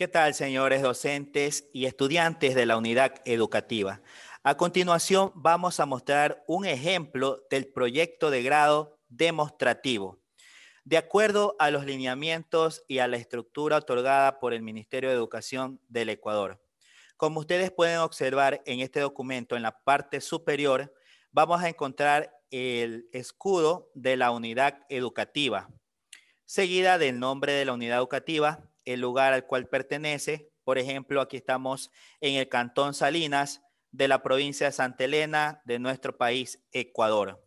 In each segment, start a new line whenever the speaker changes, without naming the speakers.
¿Qué tal, señores docentes y estudiantes de la unidad educativa? A continuación, vamos a mostrar un ejemplo del proyecto de grado demostrativo. De acuerdo a los lineamientos y a la estructura otorgada por el Ministerio de Educación del Ecuador. Como ustedes pueden observar en este documento, en la parte superior, vamos a encontrar el escudo de la unidad educativa, seguida del nombre de la unidad educativa, el lugar al cual pertenece. Por ejemplo, aquí estamos en el Cantón Salinas de la provincia de Santa Elena de nuestro país, Ecuador.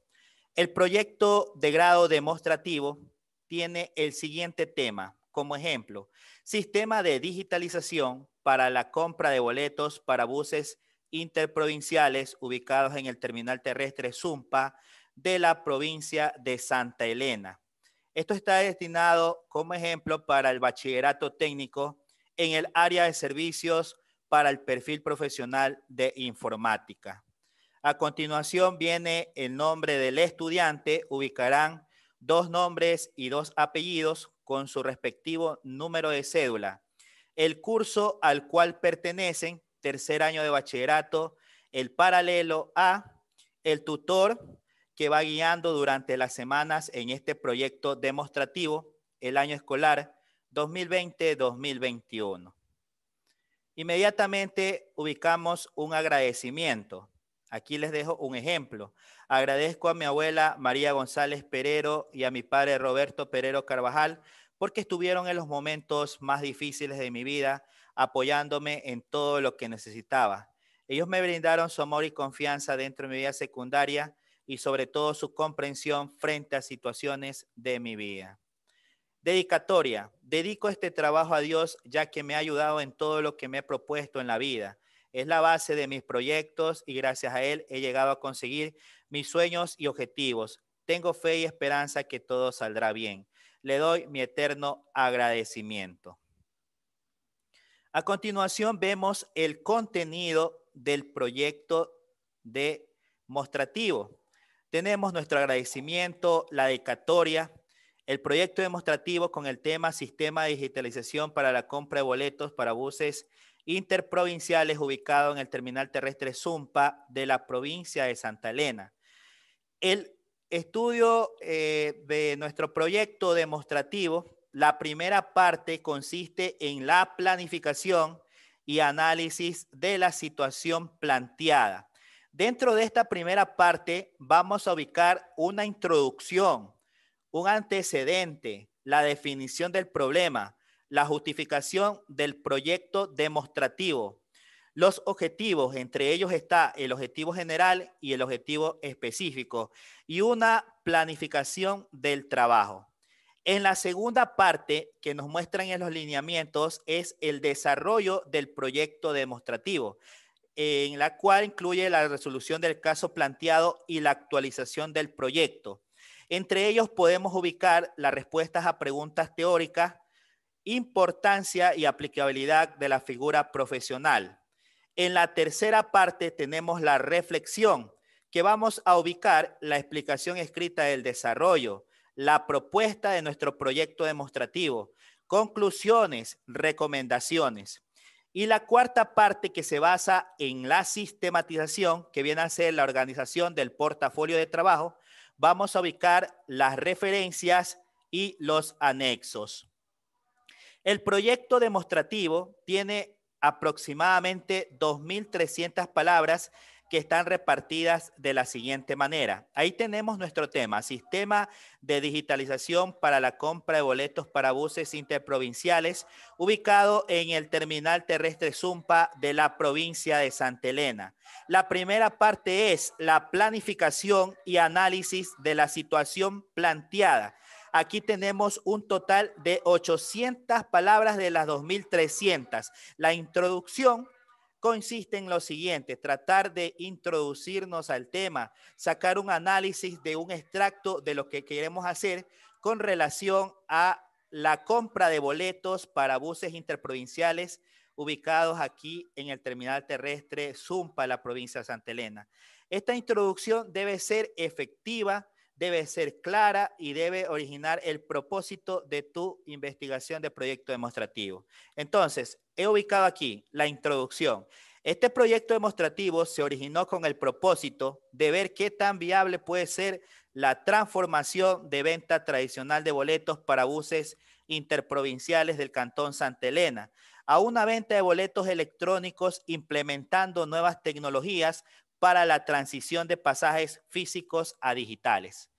El proyecto de grado demostrativo tiene el siguiente tema, como ejemplo, sistema de digitalización para la compra de boletos para buses interprovinciales ubicados en el terminal terrestre Zumpa de la provincia de Santa Elena. Esto está destinado como ejemplo para el bachillerato técnico en el área de servicios para el perfil profesional de informática. A continuación viene el nombre del estudiante. Ubicarán dos nombres y dos apellidos con su respectivo número de cédula. El curso al cual pertenecen, tercer año de bachillerato, el paralelo a, el tutor que va guiando durante las semanas en este proyecto demostrativo el año escolar 2020-2021. Inmediatamente ubicamos un agradecimiento. Aquí les dejo un ejemplo. Agradezco a mi abuela María González Perero y a mi padre Roberto Perero Carvajal porque estuvieron en los momentos más difíciles de mi vida apoyándome en todo lo que necesitaba. Ellos me brindaron su amor y confianza dentro de mi vida secundaria y sobre todo su comprensión frente a situaciones de mi vida. Dedicatoria. Dedico este trabajo a Dios ya que me ha ayudado en todo lo que me he propuesto en la vida. Es la base de mis proyectos y gracias a Él he llegado a conseguir mis sueños y objetivos. Tengo fe y esperanza que todo saldrá bien. Le doy mi eterno agradecimiento. A continuación vemos el contenido del proyecto de mostrativo. Tenemos nuestro agradecimiento, la dedicatoria, el proyecto demostrativo con el tema Sistema de Digitalización para la compra de boletos para buses interprovinciales ubicado en el terminal terrestre Zumpa de la provincia de Santa Elena. El estudio eh, de nuestro proyecto demostrativo, la primera parte consiste en la planificación y análisis de la situación planteada. Dentro de esta primera parte vamos a ubicar una introducción, un antecedente, la definición del problema, la justificación del proyecto demostrativo, los objetivos, entre ellos está el objetivo general y el objetivo específico, y una planificación del trabajo. En la segunda parte que nos muestran en los lineamientos es el desarrollo del proyecto demostrativo, en la cual incluye la resolución del caso planteado y la actualización del proyecto. Entre ellos podemos ubicar las respuestas a preguntas teóricas, importancia y aplicabilidad de la figura profesional. En la tercera parte tenemos la reflexión, que vamos a ubicar la explicación escrita del desarrollo, la propuesta de nuestro proyecto demostrativo, conclusiones, recomendaciones. Y la cuarta parte que se basa en la sistematización, que viene a ser la organización del portafolio de trabajo, vamos a ubicar las referencias y los anexos. El proyecto demostrativo tiene aproximadamente 2.300 palabras que están repartidas de la siguiente manera. Ahí tenemos nuestro tema, sistema de digitalización para la compra de boletos para buses interprovinciales, ubicado en el terminal terrestre Zumpa de la provincia de Santa Elena. La primera parte es la planificación y análisis de la situación planteada. Aquí tenemos un total de 800 palabras de las 2.300. La introducción consiste en lo siguiente, tratar de introducirnos al tema, sacar un análisis de un extracto de lo que queremos hacer con relación a la compra de boletos para buses interprovinciales ubicados aquí en el terminal terrestre Zumpa, la provincia de Santa Elena. Esta introducción debe ser efectiva debe ser clara y debe originar el propósito de tu investigación de proyecto demostrativo. Entonces, he ubicado aquí la introducción. Este proyecto demostrativo se originó con el propósito de ver qué tan viable puede ser la transformación de venta tradicional de boletos para buses interprovinciales del Cantón Santa Elena a una venta de boletos electrónicos implementando nuevas tecnologías para la transición de pasajes físicos a digitales.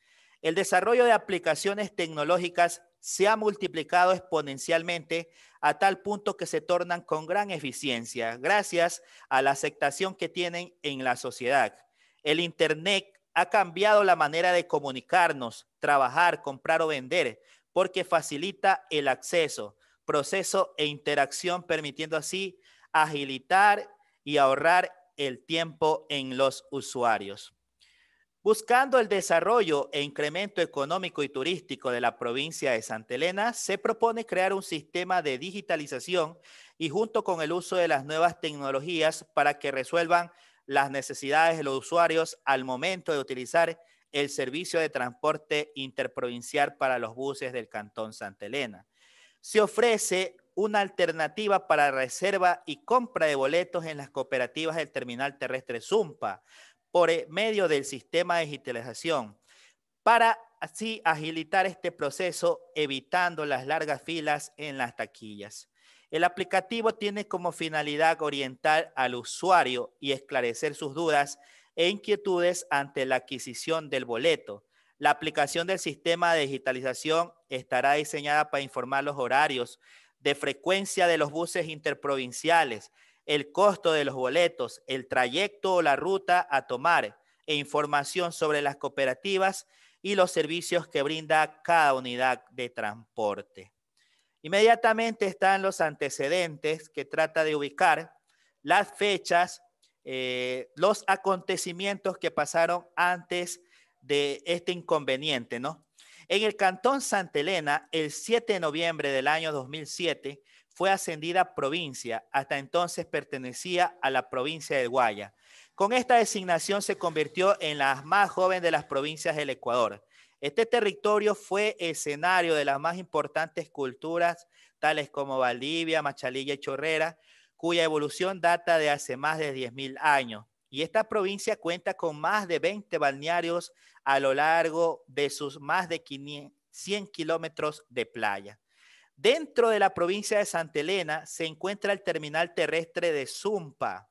El desarrollo de aplicaciones tecnológicas se ha multiplicado exponencialmente a tal punto que se tornan con gran eficiencia gracias a la aceptación que tienen en la sociedad. El Internet ha cambiado la manera de comunicarnos, trabajar, comprar o vender, porque facilita el acceso, proceso e interacción, permitiendo así agilitar y ahorrar el tiempo en los usuarios. Buscando el desarrollo e incremento económico y turístico de la provincia de Santa Elena, se propone crear un sistema de digitalización y junto con el uso de las nuevas tecnologías para que resuelvan las necesidades de los usuarios al momento de utilizar el servicio de transporte interprovincial para los buses del Cantón Santa Elena. Se ofrece una alternativa para reserva y compra de boletos en las cooperativas del terminal terrestre Zumpa por e, medio del sistema de digitalización para así agilitar este proceso evitando las largas filas en las taquillas. El aplicativo tiene como finalidad orientar al usuario y esclarecer sus dudas e inquietudes ante la adquisición del boleto. La aplicación del sistema de digitalización estará diseñada para informar los horarios de frecuencia de los buses interprovinciales, el costo de los boletos, el trayecto o la ruta a tomar e información sobre las cooperativas y los servicios que brinda cada unidad de transporte. Inmediatamente están los antecedentes que trata de ubicar las fechas, eh, los acontecimientos que pasaron antes de este inconveniente, ¿no? En el Cantón Santa Elena, el 7 de noviembre del año 2007, fue ascendida provincia. Hasta entonces pertenecía a la provincia de Guaya. Con esta designación se convirtió en la más joven de las provincias del Ecuador. Este territorio fue escenario de las más importantes culturas, tales como Valdivia, Machalilla y Chorrera, cuya evolución data de hace más de 10.000 años. Y esta provincia cuenta con más de 20 balnearios a lo largo de sus más de 100 kilómetros de playa. Dentro de la provincia de Santa Elena se encuentra el terminal terrestre de Zumpa,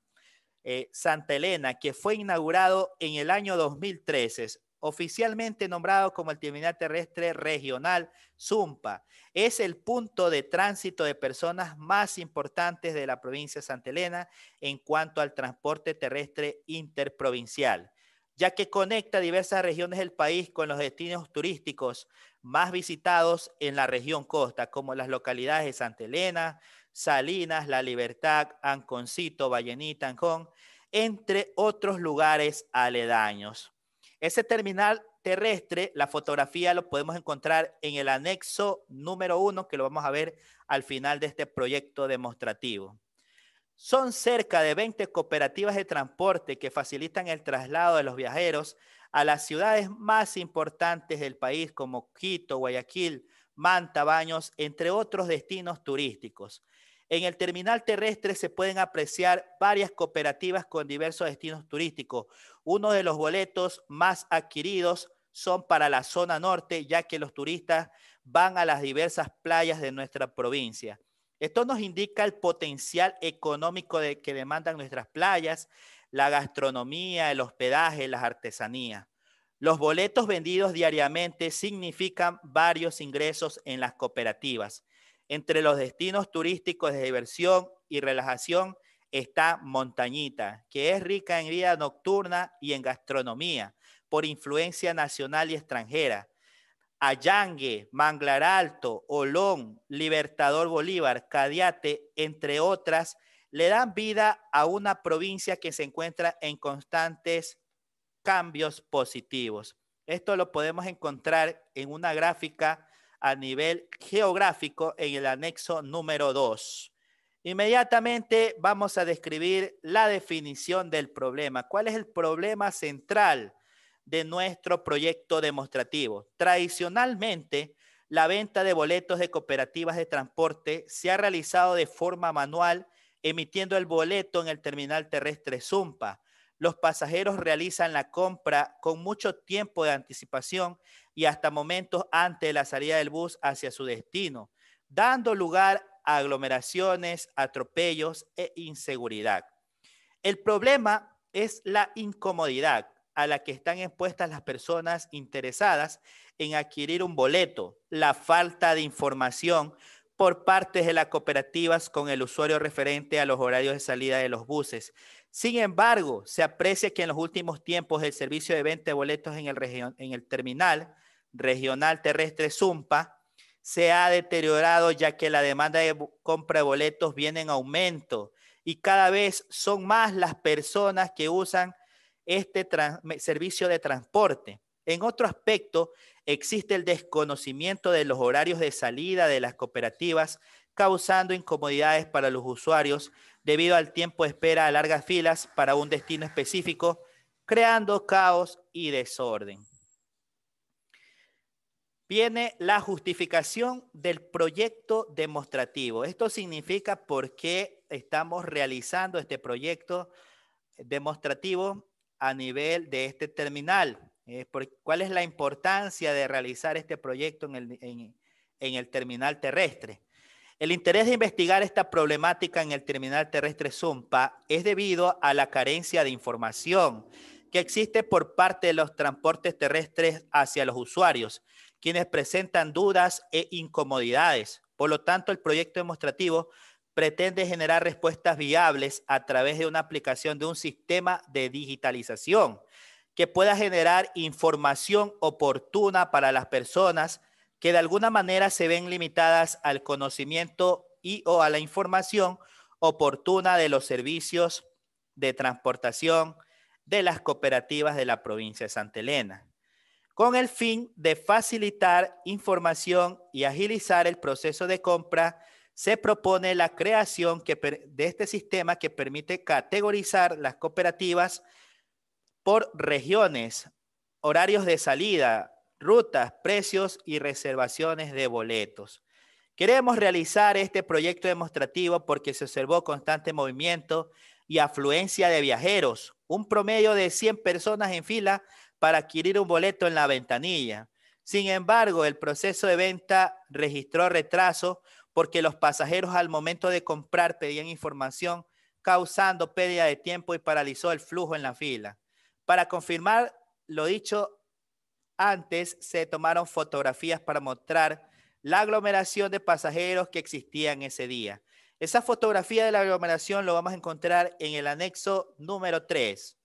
eh, Santa Elena, que fue inaugurado en el año 2013, oficialmente nombrado como el Terminal Terrestre Regional Zumpa. Es el punto de tránsito de personas más importantes de la provincia de Santa Elena en cuanto al transporte terrestre interprovincial ya que conecta diversas regiones del país con los destinos turísticos más visitados en la región costa, como las localidades de Santa Elena, Salinas, La Libertad, Anconcito, Vallenita, Anjón, entre otros lugares aledaños. Ese terminal terrestre, la fotografía lo podemos encontrar en el anexo número uno, que lo vamos a ver al final de este proyecto demostrativo. Son cerca de 20 cooperativas de transporte que facilitan el traslado de los viajeros a las ciudades más importantes del país como Quito, Guayaquil, Manta, Baños, entre otros destinos turísticos. En el terminal terrestre se pueden apreciar varias cooperativas con diversos destinos turísticos. Uno de los boletos más adquiridos son para la zona norte, ya que los turistas van a las diversas playas de nuestra provincia. Esto nos indica el potencial económico de, que demandan nuestras playas, la gastronomía, el hospedaje, las artesanías. Los boletos vendidos diariamente significan varios ingresos en las cooperativas. Entre los destinos turísticos de diversión y relajación está Montañita, que es rica en vida nocturna y en gastronomía por influencia nacional y extranjera. Allangue, Manglar Alto, Olón, Libertador Bolívar, Cadiate, entre otras, le dan vida a una provincia que se encuentra en constantes cambios positivos. Esto lo podemos encontrar en una gráfica a nivel geográfico en el anexo número 2. Inmediatamente vamos a describir la definición del problema. ¿Cuál es el problema central de nuestro proyecto demostrativo. Tradicionalmente, la venta de boletos de cooperativas de transporte se ha realizado de forma manual, emitiendo el boleto en el terminal terrestre Zumpa. Los pasajeros realizan la compra con mucho tiempo de anticipación y hasta momentos antes de la salida del bus hacia su destino, dando lugar a aglomeraciones, atropellos e inseguridad. El problema es la incomodidad a la que están expuestas las personas interesadas en adquirir un boleto, la falta de información por parte de las cooperativas con el usuario referente a los horarios de salida de los buses. Sin embargo, se aprecia que en los últimos tiempos el servicio de venta de boletos en el, en el terminal regional terrestre Zumpa se ha deteriorado ya que la demanda de compra de boletos viene en aumento y cada vez son más las personas que usan este servicio de transporte. En otro aspecto, existe el desconocimiento de los horarios de salida de las cooperativas, causando incomodidades para los usuarios debido al tiempo de espera a largas filas para un destino específico, creando caos y desorden. Viene la justificación del proyecto demostrativo. Esto significa por qué estamos realizando este proyecto demostrativo a nivel de este terminal. Eh, ¿Cuál es la importancia de realizar este proyecto en el, en el terminal terrestre? El interés de investigar esta problemática en el terminal terrestre Zumpa es debido a la carencia de información que existe por parte de los transportes terrestres hacia los usuarios, quienes presentan dudas e incomodidades. Por lo tanto, el proyecto demostrativo pretende generar respuestas viables a través de una aplicación de un sistema de digitalización que pueda generar información oportuna para las personas que de alguna manera se ven limitadas al conocimiento y o a la información oportuna de los servicios de transportación de las cooperativas de la provincia de Santa Elena, con el fin de facilitar información y agilizar el proceso de compra se propone la creación de este sistema que permite categorizar las cooperativas por regiones, horarios de salida, rutas, precios y reservaciones de boletos. Queremos realizar este proyecto demostrativo porque se observó constante movimiento y afluencia de viajeros, un promedio de 100 personas en fila para adquirir un boleto en la ventanilla. Sin embargo, el proceso de venta registró retraso porque los pasajeros al momento de comprar pedían información, causando pérdida de tiempo y paralizó el flujo en la fila. Para confirmar lo dicho antes, se tomaron fotografías para mostrar la aglomeración de pasajeros que existían ese día. Esa fotografía de la aglomeración lo vamos a encontrar en el anexo número 3.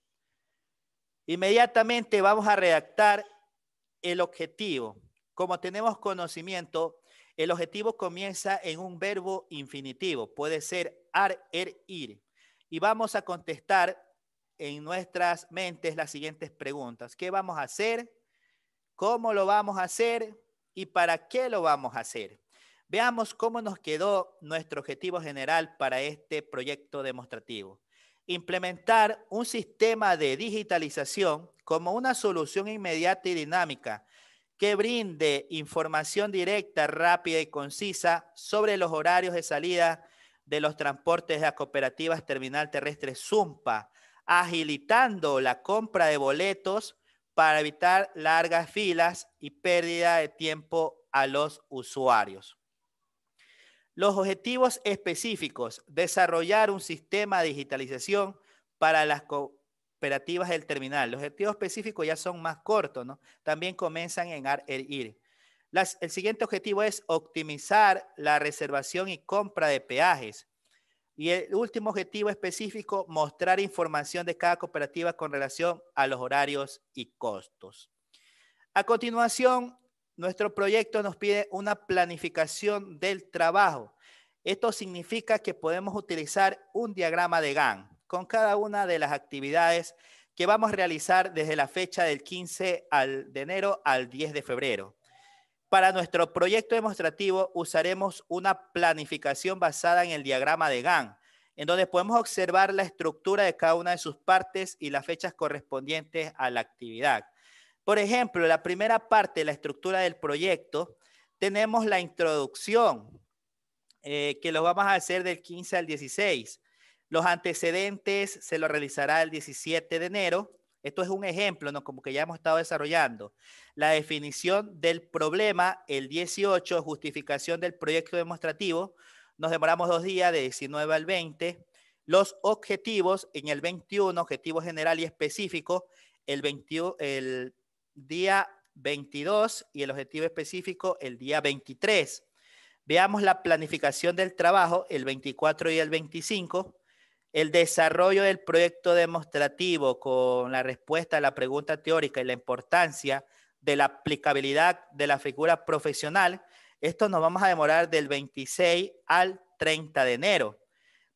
Inmediatamente vamos a redactar el objetivo. Como tenemos conocimiento, el objetivo comienza en un verbo infinitivo, puede ser ar, er, ir. Y vamos a contestar en nuestras mentes las siguientes preguntas. ¿Qué vamos a hacer? ¿Cómo lo vamos a hacer? ¿Y para qué lo vamos a hacer? Veamos cómo nos quedó nuestro objetivo general para este proyecto demostrativo. Implementar un sistema de digitalización como una solución inmediata y dinámica que brinde información directa, rápida y concisa sobre los horarios de salida de los transportes de las cooperativas Terminal Terrestre Zumpa, agilitando la compra de boletos para evitar largas filas y pérdida de tiempo a los usuarios. Los objetivos específicos, desarrollar un sistema de digitalización para las cooperativas operativas del terminal. Los objetivos específicos ya son más cortos, ¿no? También comienzan en el IR. el siguiente objetivo es optimizar la reservación y compra de peajes. Y el último objetivo específico, mostrar información de cada cooperativa con relación a los horarios y costos. A continuación, nuestro proyecto nos pide una planificación del trabajo. Esto significa que podemos utilizar un diagrama de GAN con cada una de las actividades que vamos a realizar desde la fecha del 15 de enero al 10 de febrero. Para nuestro proyecto demostrativo usaremos una planificación basada en el diagrama de GAN, en donde podemos observar la estructura de cada una de sus partes y las fechas correspondientes a la actividad. Por ejemplo, la primera parte la estructura del proyecto, tenemos la introducción, eh, que lo vamos a hacer del 15 al 16. Los antecedentes se lo realizará el 17 de enero. Esto es un ejemplo, ¿no? Como que ya hemos estado desarrollando. La definición del problema, el 18, justificación del proyecto demostrativo. Nos demoramos dos días, de 19 al 20. Los objetivos, en el 21, objetivo general y específico, el, el día 22 y el objetivo específico el día 23. Veamos la planificación del trabajo, el 24 y el 25 el desarrollo del proyecto demostrativo con la respuesta a la pregunta teórica y la importancia de la aplicabilidad de la figura profesional, esto nos vamos a demorar del 26 al 30 de enero.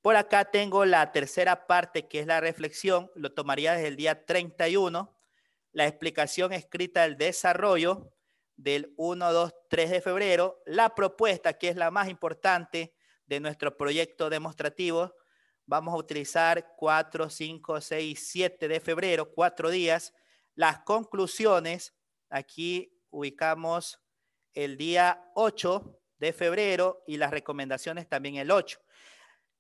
Por acá tengo la tercera parte, que es la reflexión, lo tomaría desde el día 31, la explicación escrita del desarrollo del 1, 2, 3 de febrero, la propuesta, que es la más importante de nuestro proyecto demostrativo, vamos a utilizar 4, 5, 6, 7 de febrero, cuatro días. Las conclusiones, aquí ubicamos el día 8 de febrero y las recomendaciones también el 8.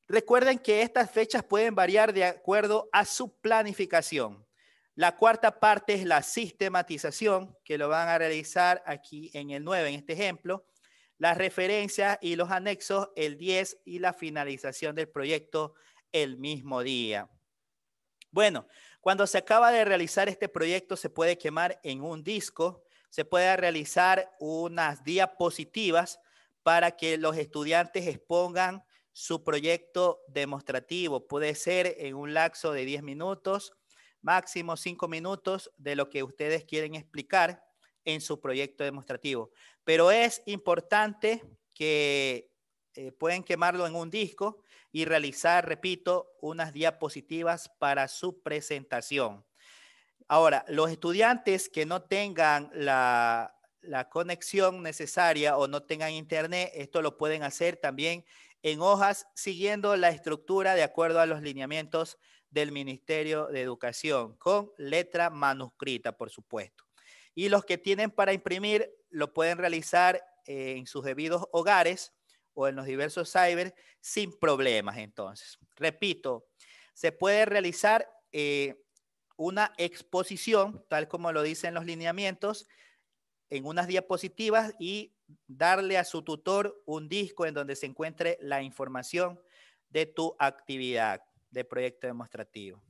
Recuerden que estas fechas pueden variar de acuerdo a su planificación. La cuarta parte es la sistematización, que lo van a realizar aquí en el 9, en este ejemplo. Las referencias y los anexos, el 10 y la finalización del proyecto el mismo día. Bueno, cuando se acaba de realizar este proyecto se puede quemar en un disco, se puede realizar unas diapositivas para que los estudiantes expongan su proyecto demostrativo. Puede ser en un lapso de 10 minutos, máximo 5 minutos de lo que ustedes quieren explicar en su proyecto demostrativo. Pero es importante que eh, pueden quemarlo en un disco y realizar, repito, unas diapositivas para su presentación. Ahora, los estudiantes que no tengan la, la conexión necesaria o no tengan internet, esto lo pueden hacer también en hojas siguiendo la estructura de acuerdo a los lineamientos del Ministerio de Educación, con letra manuscrita, por supuesto. Y los que tienen para imprimir lo pueden realizar eh, en sus debidos hogares o en los diversos cyber sin problemas. Entonces, repito, se puede realizar eh, una exposición, tal como lo dicen los lineamientos, en unas diapositivas y darle a su tutor un disco en donde se encuentre la información de tu actividad de proyecto demostrativo.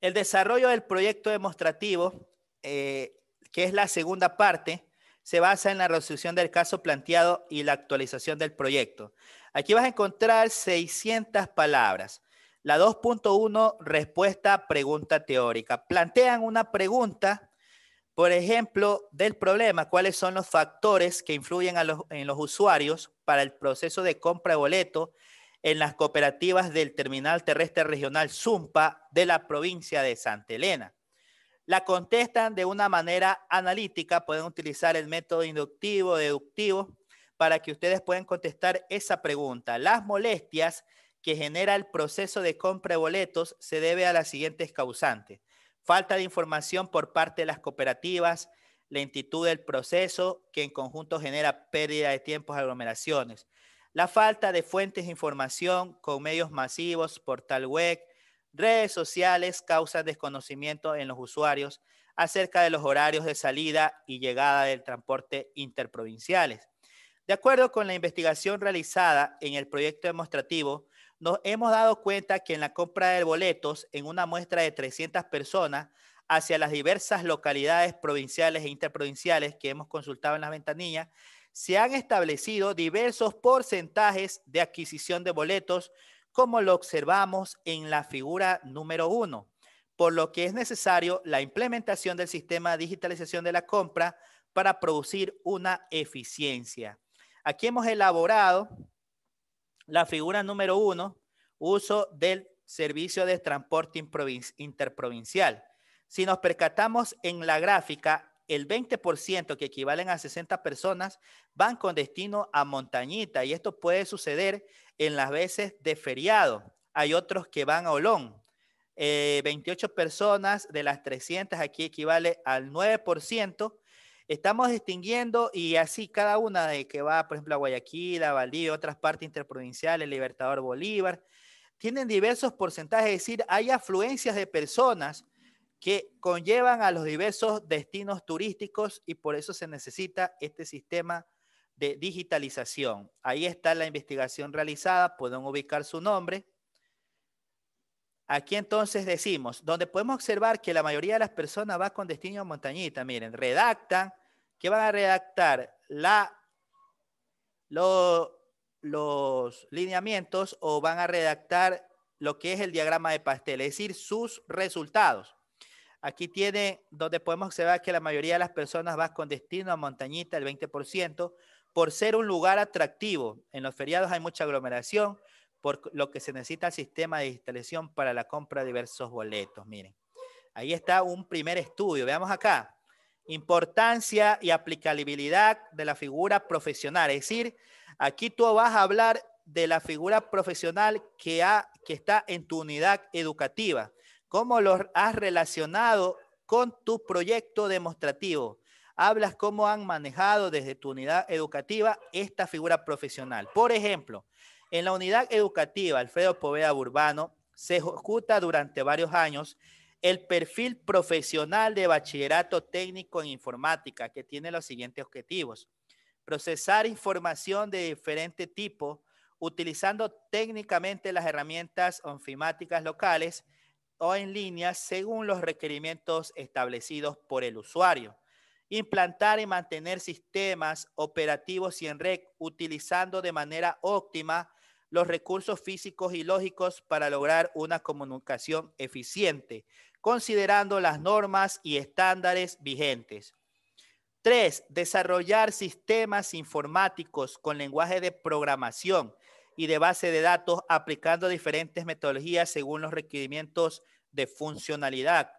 El desarrollo del proyecto demostrativo, eh, que es la segunda parte, se basa en la resolución del caso planteado y la actualización del proyecto. Aquí vas a encontrar 600 palabras. La 2.1, respuesta a pregunta teórica. Plantean una pregunta, por ejemplo, del problema, cuáles son los factores que influyen en los usuarios para el proceso de compra de boleto en las cooperativas del Terminal Terrestre Regional Zumpa de la provincia de Santa Elena la contestan de una manera analítica, pueden utilizar el método inductivo, deductivo, para que ustedes puedan contestar esa pregunta. Las molestias que genera el proceso de compra de boletos se debe a las siguientes causantes. Falta de información por parte de las cooperativas, lentitud del proceso, que en conjunto genera pérdida de tiempos, aglomeraciones. La falta de fuentes de información con medios masivos, portal web, Redes sociales causan desconocimiento en los usuarios acerca de los horarios de salida y llegada del transporte interprovinciales. De acuerdo con la investigación realizada en el proyecto demostrativo, nos hemos dado cuenta que en la compra de boletos en una muestra de 300 personas hacia las diversas localidades provinciales e interprovinciales que hemos consultado en las ventanillas, se han establecido diversos porcentajes de adquisición de boletos como lo observamos en la figura número uno, por lo que es necesario la implementación del sistema de digitalización de la compra para producir una eficiencia. Aquí hemos elaborado la figura número uno, uso del servicio de transporte interprovincial. Si nos percatamos en la gráfica, el 20%, que equivalen a 60 personas, van con destino a Montañita y esto puede suceder en las veces de feriado. Hay otros que van a Olón. 28 eh, personas de las 300 aquí equivale al 9%. Estamos distinguiendo y así cada una de que va, por ejemplo, a Guayaquil, a Valdivia, otras partes interprovinciales, Libertador Bolívar, tienen diversos porcentajes, es decir, hay afluencias de personas que conllevan a los diversos destinos turísticos y por eso se necesita este sistema de digitalización. Ahí está la investigación realizada, pueden ubicar su nombre. Aquí entonces decimos, donde podemos observar que la mayoría de las personas va con destino a montañita, miren, redactan, que van a redactar? La, los lineamientos o van a redactar lo que es el diagrama de pastel, es decir, sus resultados. Aquí tiene donde podemos observar que la mayoría de las personas va con destino a Montañita, el 20%, por ser un lugar atractivo. En los feriados hay mucha aglomeración, por lo que se necesita el sistema de instalación para la compra de diversos boletos. Miren, ahí está un primer estudio. Veamos acá. Importancia y aplicabilidad de la figura profesional. Es decir, aquí tú vas a hablar de la figura profesional que está en tu unidad educativa. ¿Cómo los has relacionado con tu proyecto demostrativo? Hablas cómo han manejado desde tu unidad educativa esta figura profesional. Por ejemplo, en la unidad educativa Alfredo Poveda Urbano se ejecuta durante varios años el perfil profesional de bachillerato técnico en informática que tiene los siguientes objetivos. Procesar información de diferente tipo utilizando técnicamente las herramientas onfimáticas locales o en línea según los requerimientos establecidos por el usuario. Implantar y mantener sistemas operativos y en red utilizando de manera óptima los recursos físicos y lógicos para lograr una comunicación eficiente, considerando las normas y estándares vigentes. Tres, desarrollar sistemas informáticos con lenguaje de programación y de base de datos aplicando diferentes metodologías según los requerimientos de funcionalidad.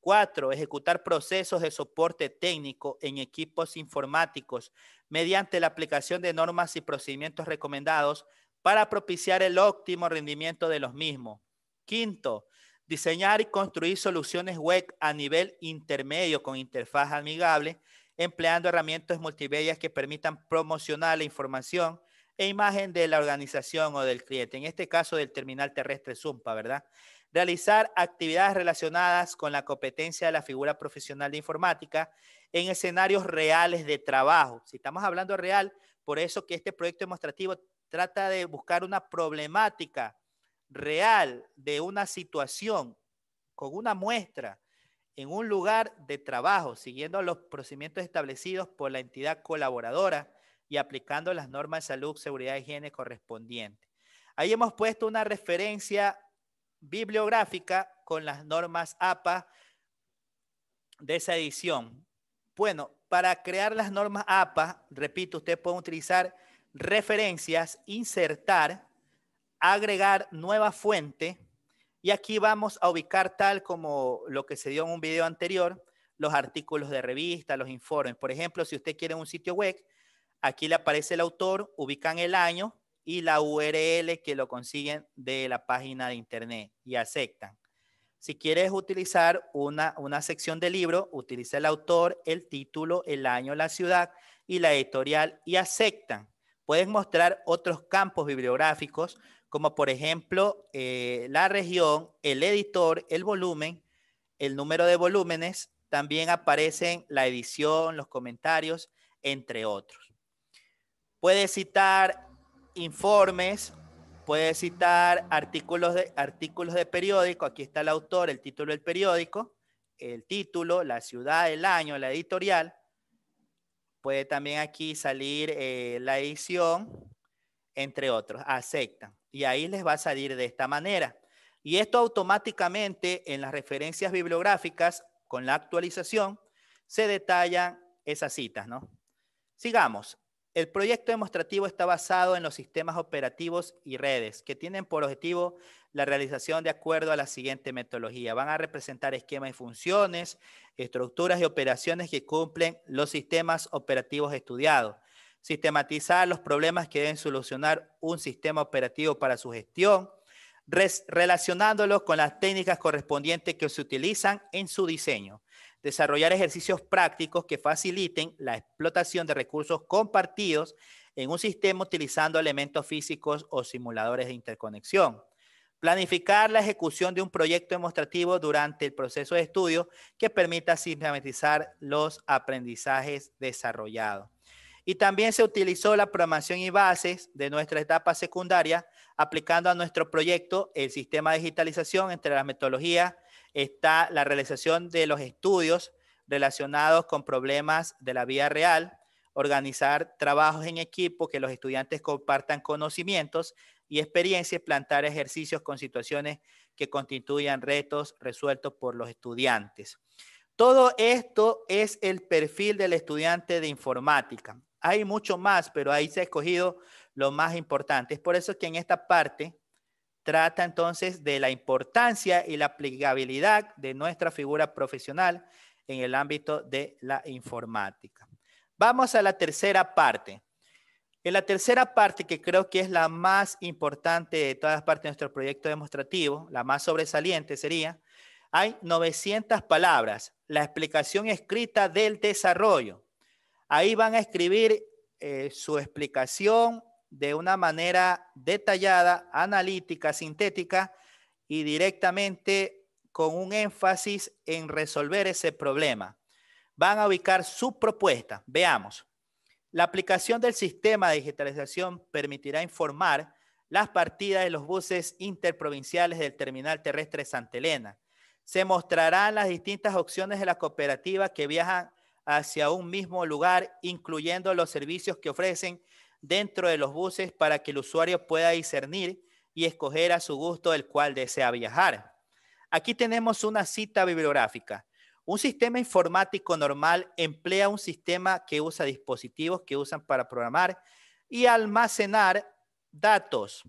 Cuatro, ejecutar procesos de soporte técnico en equipos informáticos mediante la aplicación de normas y procedimientos recomendados para propiciar el óptimo rendimiento de los mismos. Quinto, diseñar y construir soluciones web a nivel intermedio con interfaz amigable, empleando herramientas multimedia que permitan promocionar la información e imagen de la organización o del cliente, en este caso del terminal terrestre Zumpa, ¿verdad? Realizar actividades relacionadas con la competencia de la figura profesional de informática en escenarios reales de trabajo. Si estamos hablando real, por eso que este proyecto demostrativo trata de buscar una problemática real de una situación con una muestra en un lugar de trabajo, siguiendo los procedimientos establecidos por la entidad colaboradora y aplicando las normas de salud, seguridad y higiene correspondientes. Ahí hemos puesto una referencia bibliográfica con las normas APA de esa edición. Bueno, para crear las normas APA, repito, usted puede utilizar referencias, insertar, agregar nueva fuente y aquí vamos a ubicar tal como lo que se dio en un video anterior, los artículos de revista, los informes. Por ejemplo, si usted quiere un sitio web, Aquí le aparece el autor, ubican el año y la URL que lo consiguen de la página de internet y aceptan. Si quieres utilizar una, sección de libro, utiliza el autor, el título, el año, la ciudad y la editorial y aceptan. Puedes mostrar otros campos bibliográficos como por ejemplo eh, la región, el editor, el volumen, el número de volúmenes, también aparecen la edición, los comentarios, entre otros. Puede citar informes, puede citar artículos de, artículos de periódico, aquí está el autor, el título del periódico, el título, la ciudad, el año, la editorial. Puede también aquí salir eh, la edición, entre otros. Aceptan. Y ahí les va a salir de esta manera. Y esto automáticamente en las referencias bibliográficas con la actualización se detallan esas citas, ¿no? Sigamos. El proyecto demostrativo está basado en los sistemas operativos y redes que tienen por objetivo la realización de acuerdo a la siguiente metodología. Van a representar esquemas y funciones, estructuras y operaciones que cumplen los sistemas operativos estudiados. Sistematizar los problemas que deben solucionar un sistema operativo para su gestión, relacionándolos con las técnicas correspondientes que se utilizan en su diseño desarrollar ejercicios prácticos que faciliten la explotación de recursos compartidos en un sistema utilizando elementos físicos o simuladores de interconexión. Planificar la ejecución de un proyecto demostrativo durante el proceso de estudio que permita sistematizar los aprendizajes desarrollados. Y también se utilizó la programación y bases de nuestra etapa secundaria, aplicando a nuestro proyecto el sistema de digitalización entre las metodologías está la realización de los estudios relacionados con problemas de la vida real, organizar trabajos en equipo, que los estudiantes compartan conocimientos y experiencias, plantar ejercicios con situaciones que constituyan retos resueltos por los estudiantes. Todo esto es el perfil del estudiante de informática. Hay mucho más, pero ahí se ha escogido lo más importante. Es por eso que en esta parte trata entonces de la importancia y la aplicabilidad de nuestra figura profesional en el ámbito de la informática. Vamos a la tercera parte. En la tercera parte, que creo que es la más importante de todas partes de nuestro proyecto demostrativo, la más sobresaliente sería, hay 900 palabras, la explicación escrita del desarrollo. Ahí van a escribir eh, su explicación, de una manera detallada, analítica, sintética y directamente con un énfasis en resolver ese problema. Van a ubicar su propuesta. Veamos. La aplicación del sistema de digitalización permitirá informar las partidas de los buses interprovinciales del terminal terrestre Santa Elena. Se mostrarán las distintas opciones de la cooperativa que viajan hacia un mismo lugar, incluyendo los servicios que ofrecen dentro de los buses para que el usuario pueda discernir y escoger a su gusto el cual desea viajar. Aquí tenemos una cita bibliográfica. Un sistema informático normal emplea un sistema que usa dispositivos que usan para programar y almacenar datos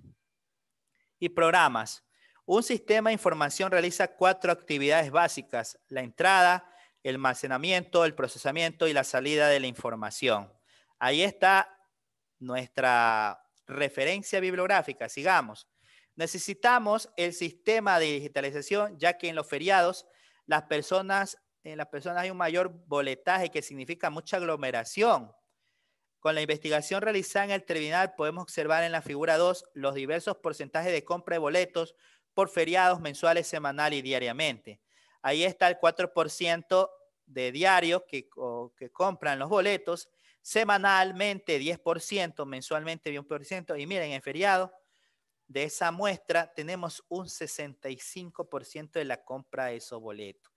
y programas. Un sistema de información realiza cuatro actividades básicas, la entrada, el almacenamiento, el procesamiento y la salida de la información. Ahí está nuestra referencia bibliográfica, sigamos. Necesitamos el sistema de digitalización, ya que en los feriados las personas, en las personas hay un mayor boletaje que significa mucha aglomeración. Con la investigación realizada en el tribunal podemos observar en la figura 2 los diversos porcentajes de compra de boletos por feriados mensuales, semanal y diariamente. Ahí está el 4% de diarios que compran los boletos semanalmente 10%, mensualmente 1%, y miren, en feriado de esa muestra tenemos un 65% de la compra de esos boletos.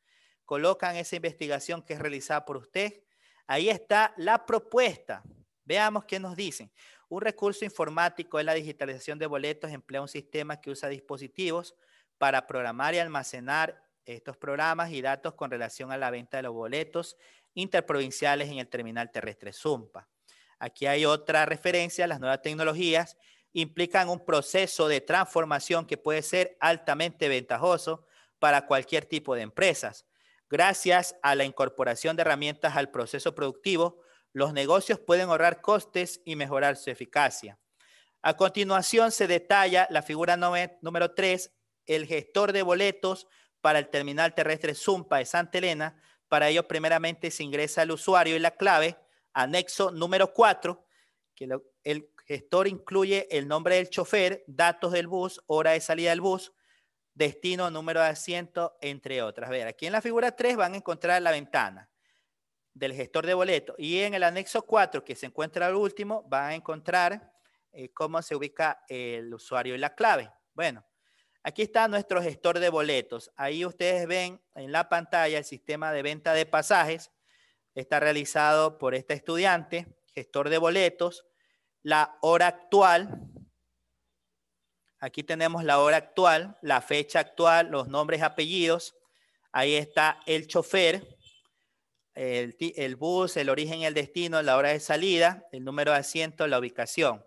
Colocan esa investigación que es realizada por usted. Ahí está la propuesta. Veamos qué nos dicen. Un recurso informático es la digitalización de boletos, emplea un sistema que usa dispositivos para programar y almacenar estos programas y datos con relación a la venta de los boletos interprovinciales en el terminal terrestre Zumpa. Aquí hay otra referencia, las nuevas tecnologías implican un proceso de transformación que puede ser altamente ventajoso para cualquier tipo de empresas. Gracias a la incorporación de herramientas al proceso productivo, los negocios pueden ahorrar costes y mejorar su eficacia. A continuación se detalla la figura número 3, el gestor de boletos para el terminal terrestre Zumpa de Santa Elena, para ello, primeramente se ingresa el usuario y la clave, anexo número 4, que el gestor incluye el nombre del chofer, datos del bus, hora de salida del bus, destino, número de asiento, entre otras. ver, aquí en la figura 3 van a encontrar la ventana del gestor de boleto y en el anexo 4 que se encuentra al último van a encontrar eh, cómo se ubica el usuario y la clave. Bueno, Aquí está nuestro gestor de boletos. Ahí ustedes ven en la pantalla el sistema de venta de pasajes. Está realizado por este estudiante, gestor de boletos, la hora actual. Aquí tenemos la hora actual, la fecha actual, los nombres, apellidos. Ahí está el chofer, el, el bus, el origen y el destino, la hora de salida, el número de asiento, la ubicación.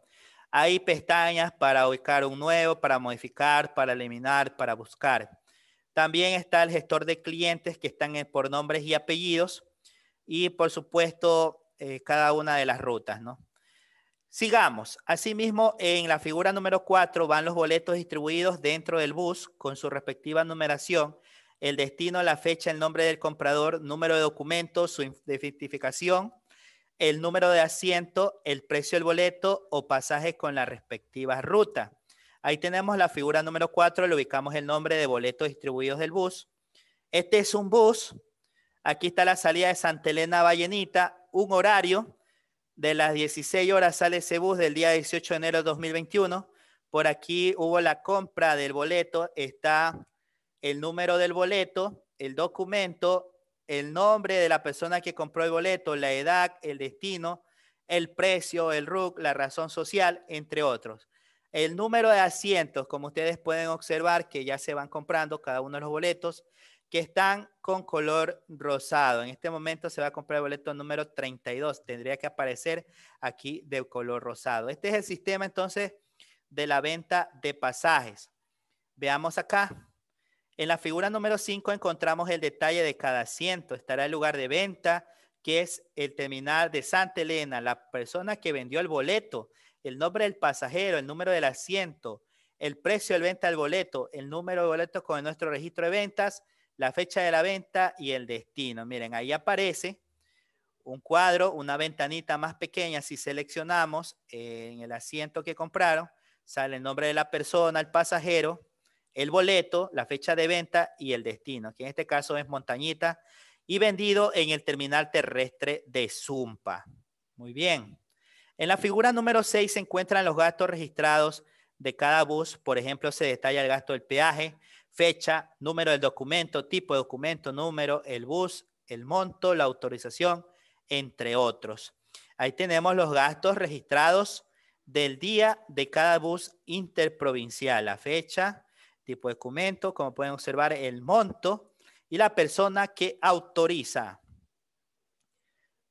Hay pestañas para ubicar un nuevo, para modificar, para eliminar, para buscar. También está el gestor de clientes que están por nombres y apellidos y por supuesto eh, cada una de las rutas, Sigamos. Asimismo, en la figura número 4 van los boletos distribuidos dentro del bus con su respectiva numeración, el destino, la fecha, el nombre del comprador, número de documento, su identificación, el número de asiento, el precio del boleto o pasaje con la respectiva ruta. Ahí tenemos la figura número 4, le ubicamos el nombre de boletos distribuidos del bus. Este es un bus. Aquí está la salida de Santa Elena Vallenita, un horario. De las 16 horas sale ese bus del día 18 de enero de 2021. Por aquí hubo la compra del boleto, está el número del boleto, el documento, el nombre de la persona que compró el boleto, la edad, el destino, el precio, el RUC, la razón social, entre otros. El número de asientos, como ustedes pueden observar, que ya se van comprando cada uno de los boletos, que están con color rosado. En este momento se va a comprar el boleto número 32. Tendría que aparecer aquí de color rosado. Este es el sistema entonces de la venta de pasajes. Veamos acá. En la figura número 5 encontramos el detalle de cada asiento. Estará el lugar de venta, que es el terminal de Santa Elena, la persona que vendió el boleto, el nombre del pasajero, el número del asiento, el precio de venta del boleto, el número de boletos con nuestro registro de ventas, la fecha de la venta y el destino. Miren, ahí aparece un cuadro, una ventanita más pequeña. Si seleccionamos eh, en el asiento que compraron, sale el nombre de la persona, el pasajero, el boleto, la fecha de venta y el destino, que en este caso es Montañita, y vendido en el terminal terrestre de Zumpa. Muy bien. En la figura número 6 se encuentran los gastos registrados de cada bus. Por ejemplo, se detalla el gasto del peaje, fecha, número del documento, tipo de documento, número, el bus, el monto, la autorización, entre otros. Ahí tenemos los gastos registrados del día de cada bus interprovincial, la fecha, tipo de documento, como pueden observar, el monto y la persona que autoriza.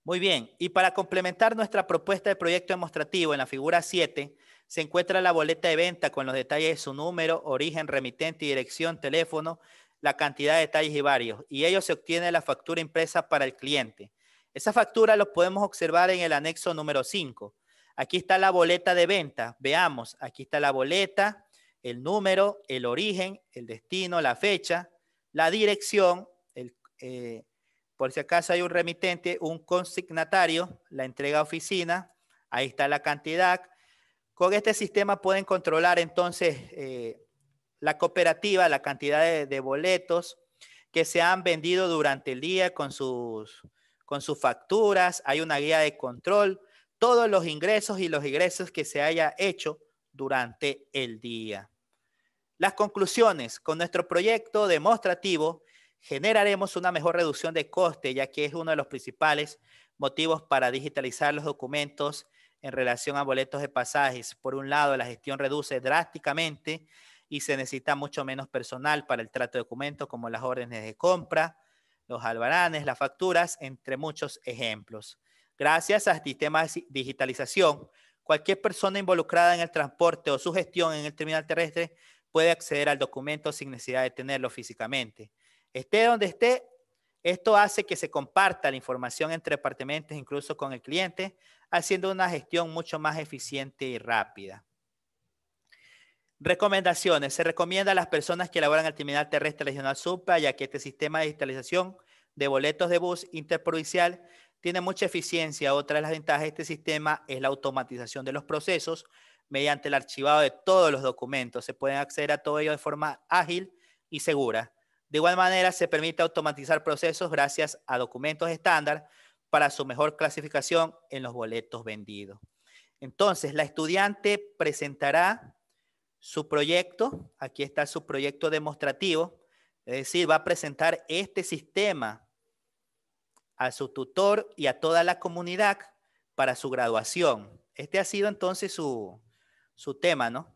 Muy bien, y para complementar nuestra propuesta de proyecto demostrativo en la figura 7, se encuentra la boleta de venta con los detalles de su número, origen, remitente, y dirección, teléfono, la cantidad de detalles y varios, y ellos se obtiene la factura impresa para el cliente. Esa factura lo podemos observar en el anexo número 5. Aquí está la boleta de venta, veamos, aquí está la boleta, el número, el origen, el destino, la fecha, la dirección, eh, por si acaso hay un remitente, un consignatario, la entrega oficina, ahí está la cantidad. Con este sistema pueden controlar entonces eh, la cooperativa, la cantidad de, boletos que se han vendido durante el día con sus facturas, hay una guía de control, todos los ingresos y los ingresos que se haya hecho durante el día. Las conclusiones. Con nuestro proyecto demostrativo generaremos una mejor reducción de coste, ya que es uno de los principales motivos para digitalizar los documentos en relación a boletos de pasajes. Por un lado, la gestión reduce drásticamente y se necesita mucho menos personal para el trato de documentos, como las órdenes de compra, los albaranes, las facturas, entre muchos ejemplos. Gracias a sistemas de digitalización, cualquier persona involucrada en el transporte o su gestión en el terminal terrestre puede acceder al documento sin necesidad de tenerlo físicamente. Esté donde esté, esto hace que se comparta la información entre departamentos, incluso con el cliente, haciendo una gestión mucho más eficiente y rápida. Recomendaciones. Se recomienda a las personas que elaboran el Terminal Terrestre Regional SUPA, ya que este sistema de digitalización de boletos de bus interprovincial tiene mucha eficiencia. Otra de las ventajas de este sistema es la automatización de los procesos, mediante el archivado de todos los documentos. Se pueden acceder a todo ello de forma ágil y segura. De igual manera, se permite automatizar procesos gracias a documentos estándar para su mejor clasificación en los boletos vendidos. Entonces, la estudiante presentará su proyecto. Aquí está su proyecto demostrativo. Es decir, va a presentar este sistema a su tutor y a toda la comunidad para su graduación. Este ha sido entonces su, su tema, ¿no?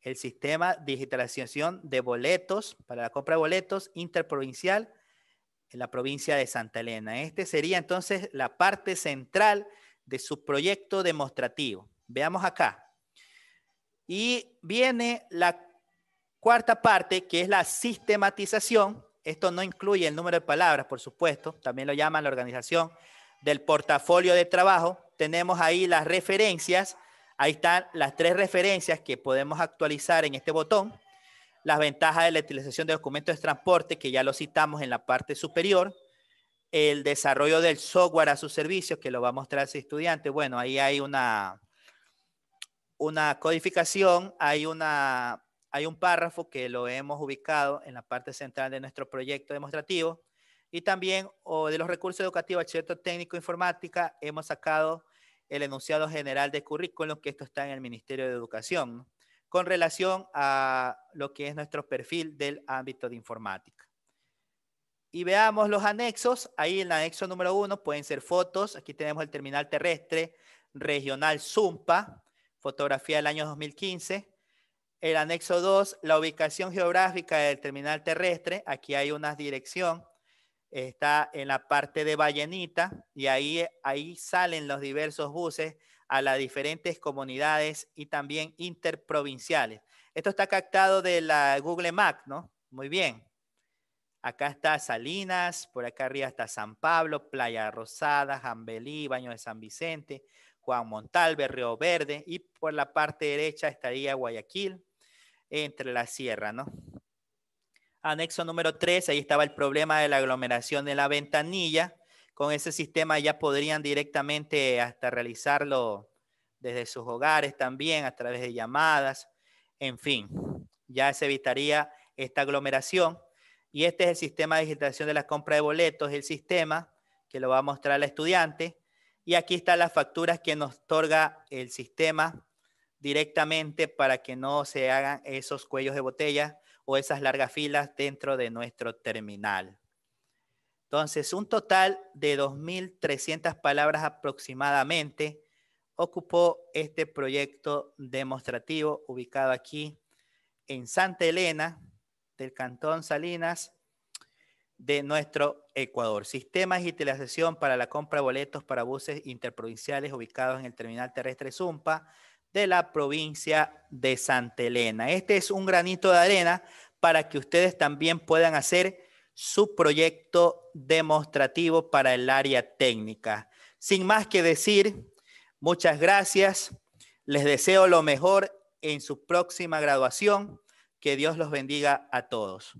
El sistema de digitalización de boletos para la compra de boletos interprovincial en la provincia de Santa Elena. Este sería entonces la parte central de su proyecto demostrativo. Veamos acá. Y viene la cuarta parte, que es la sistematización. Esto no incluye el número de palabras, por supuesto, también lo llama la organización del portafolio de trabajo. Tenemos ahí las referencias, Ahí están las tres referencias que podemos actualizar en este botón. Las ventajas de la utilización de documentos de transporte, que ya lo citamos en la parte superior. El desarrollo del software a sus servicios, que lo va a mostrar ese estudiante. Bueno, ahí hay una, una codificación, hay, una, hay un párrafo que lo hemos ubicado en la parte central de nuestro proyecto demostrativo. Y también o de los recursos educativos, cierto técnico informática, hemos sacado el enunciado general de currículum, que esto está en el Ministerio de Educación, con relación a lo que es nuestro perfil del ámbito de informática. Y veamos los anexos. Ahí en el anexo número uno pueden ser fotos. Aquí tenemos el terminal terrestre regional Zumpa, fotografía del año 2015. El anexo 2, la ubicación geográfica del terminal terrestre. Aquí hay una dirección está en la parte de Vallenita y ahí, eh, ahí salen los diversos buses a las diferentes comunidades y también interprovinciales. Esto está captado de la Google Maps, ¿no? Muy bien. Acá está Salinas, por acá arriba está San Pablo, Playa Rosada, Jambelí, Baño de San Vicente, Juan Montalve, Río Verde y por la parte derecha estaría Guayaquil, entre la sierra, ¿no? Anexo número 3, ahí estaba el problema de la aglomeración de la ventanilla. Con ese sistema ya podrían directamente hasta realizarlo desde sus hogares también, a través de llamadas, en fin, ya se evitaría esta aglomeración. Y este es el sistema de digitación de la compra de boletos, el sistema que lo va a mostrar la estudiante. Y aquí están las facturas que nos otorga el sistema directamente para que no se hagan esos cuellos de botella o esas largas filas dentro de nuestro terminal. Entonces, un total de 2.300 palabras aproximadamente ocupó este proyecto demostrativo ubicado aquí en Santa Elena, del Cantón Salinas, de nuestro Ecuador. Sistema de digitalización para la compra de boletos para buses interprovinciales ubicados en el Terminal Terrestre Zumpa de la provincia de Santa Elena. Este es un granito de arena para que ustedes también puedan hacer su proyecto demostrativo para el área técnica. Sin más que decir, muchas gracias. Les deseo lo mejor en su próxima graduación. Que Dios los bendiga a todos.